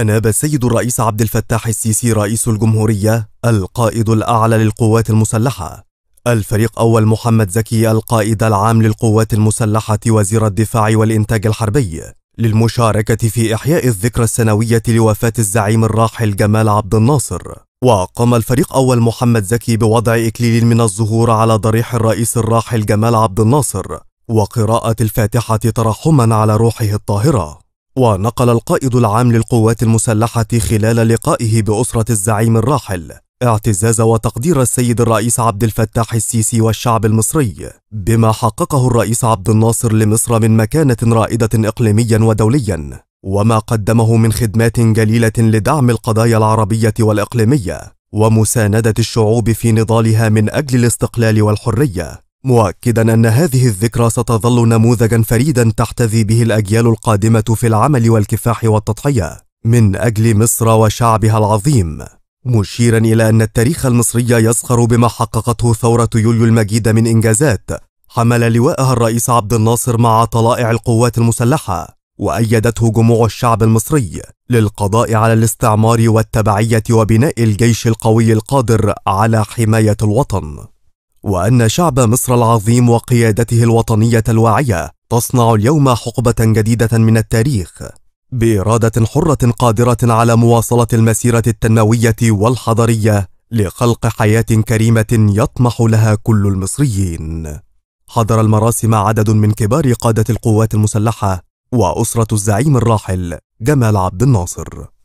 أناب السيد الرئيس عبد الفتاح السيسي رئيس الجمهورية القائد الأعلى للقوات المسلحة الفريق أول محمد زكي القائد العام للقوات المسلحة وزير الدفاع والإنتاج الحربي للمشاركة في إحياء الذكرى السنوية لوفاة الزعيم الراحل جمال عبد الناصر وقام الفريق أول محمد زكي بوضع إكليل من الزهور على ضريح الرئيس الراحل جمال عبد الناصر وقراءة الفاتحة ترحما على روحه الطاهرة ونقل القائد العام للقوات المسلحة خلال لقائه بأسرة الزعيم الراحل اعتزاز وتقدير السيد الرئيس عبد الفتاح السيسي والشعب المصري بما حققه الرئيس عبد الناصر لمصر من مكانة رائدة إقليميا ودوليا وما قدمه من خدمات جليلة لدعم القضايا العربية والإقليمية ومساندة الشعوب في نضالها من أجل الاستقلال والحرية مؤكدا أن هذه الذكرى ستظل نموذجا فريدا تحتذي به الأجيال القادمة في العمل والكفاح والتضحية من أجل مصر وشعبها العظيم مشيرا إلى أن التاريخ المصري يزخر بما حققته ثورة يوليو المجيدة من إنجازات حمل لواءها الرئيس عبد الناصر مع طلائع القوات المسلحة وأيدته جموع الشعب المصري للقضاء على الاستعمار والتبعية وبناء الجيش القوي القادر على حماية الوطن وأن شعب مصر العظيم وقيادته الوطنية الواعية تصنع اليوم حقبة جديدة من التاريخ بإرادة حرة قادرة على مواصلة المسيرة التنموية والحضرية لخلق حياة كريمة يطمح لها كل المصريين. حضر المراسم عدد من كبار قادة القوات المسلحة وأسرة الزعيم الراحل جمال عبد الناصر.